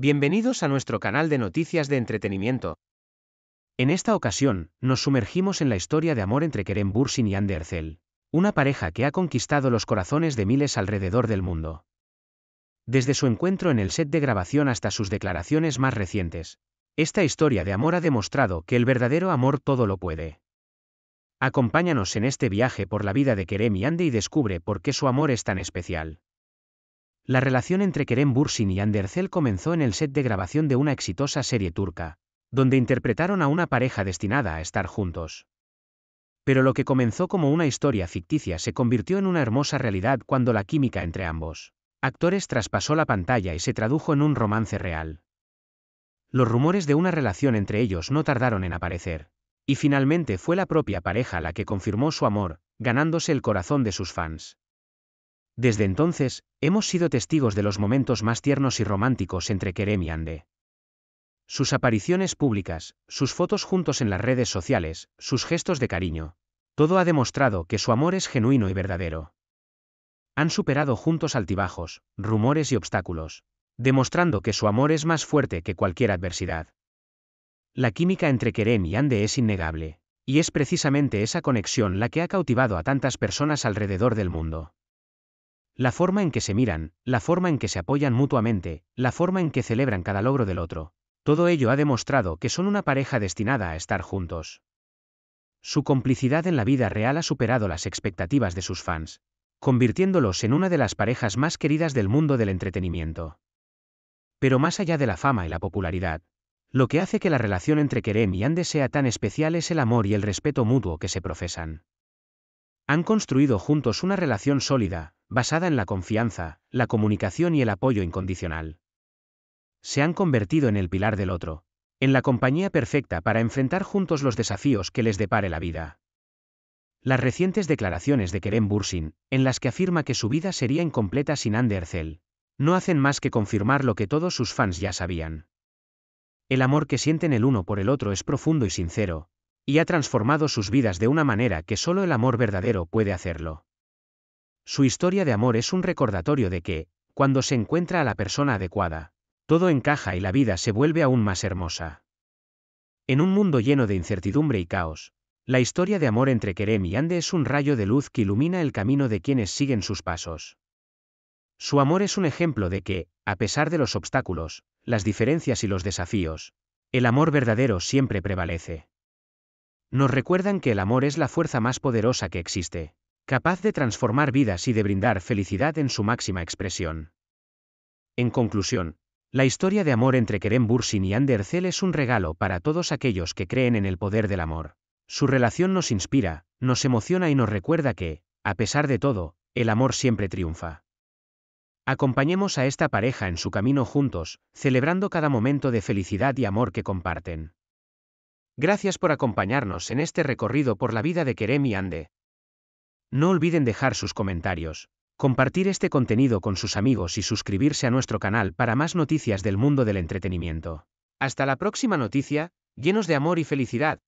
Bienvenidos a nuestro canal de noticias de entretenimiento. En esta ocasión, nos sumergimos en la historia de amor entre Kerem Bursin y Ande Herzel, una pareja que ha conquistado los corazones de miles alrededor del mundo. Desde su encuentro en el set de grabación hasta sus declaraciones más recientes, esta historia de amor ha demostrado que el verdadero amor todo lo puede. Acompáñanos en este viaje por la vida de Kerem y Ande y descubre por qué su amor es tan especial. La relación entre Kerem Bursin y Andercel comenzó en el set de grabación de una exitosa serie turca, donde interpretaron a una pareja destinada a estar juntos. Pero lo que comenzó como una historia ficticia se convirtió en una hermosa realidad cuando la química entre ambos actores traspasó la pantalla y se tradujo en un romance real. Los rumores de una relación entre ellos no tardaron en aparecer, y finalmente fue la propia pareja la que confirmó su amor, ganándose el corazón de sus fans. Desde entonces, hemos sido testigos de los momentos más tiernos y románticos entre Kerem y Ande. Sus apariciones públicas, sus fotos juntos en las redes sociales, sus gestos de cariño, todo ha demostrado que su amor es genuino y verdadero. Han superado juntos altibajos, rumores y obstáculos, demostrando que su amor es más fuerte que cualquier adversidad. La química entre Kerem y Ande es innegable, y es precisamente esa conexión la que ha cautivado a tantas personas alrededor del mundo. La forma en que se miran, la forma en que se apoyan mutuamente, la forma en que celebran cada logro del otro, todo ello ha demostrado que son una pareja destinada a estar juntos. Su complicidad en la vida real ha superado las expectativas de sus fans, convirtiéndolos en una de las parejas más queridas del mundo del entretenimiento. Pero más allá de la fama y la popularidad, lo que hace que la relación entre Kerem y Ande sea tan especial es el amor y el respeto mutuo que se profesan. Han construido juntos una relación sólida, basada en la confianza, la comunicación y el apoyo incondicional. Se han convertido en el pilar del otro, en la compañía perfecta para enfrentar juntos los desafíos que les depare la vida. Las recientes declaraciones de Kerem Bursin, en las que afirma que su vida sería incompleta sin Hande no hacen más que confirmar lo que todos sus fans ya sabían. El amor que sienten el uno por el otro es profundo y sincero, y ha transformado sus vidas de una manera que solo el amor verdadero puede hacerlo. Su historia de amor es un recordatorio de que, cuando se encuentra a la persona adecuada, todo encaja y la vida se vuelve aún más hermosa. En un mundo lleno de incertidumbre y caos, la historia de amor entre Kerem y Ande es un rayo de luz que ilumina el camino de quienes siguen sus pasos. Su amor es un ejemplo de que, a pesar de los obstáculos, las diferencias y los desafíos, el amor verdadero siempre prevalece. Nos recuerdan que el amor es la fuerza más poderosa que existe, capaz de transformar vidas y de brindar felicidad en su máxima expresión. En conclusión, la historia de amor entre Kerem Bursin y Ander es un regalo para todos aquellos que creen en el poder del amor. Su relación nos inspira, nos emociona y nos recuerda que, a pesar de todo, el amor siempre triunfa. Acompañemos a esta pareja en su camino juntos, celebrando cada momento de felicidad y amor que comparten. Gracias por acompañarnos en este recorrido por la vida de Kerem y Ande. No olviden dejar sus comentarios, compartir este contenido con sus amigos y suscribirse a nuestro canal para más noticias del mundo del entretenimiento. Hasta la próxima noticia, llenos de amor y felicidad.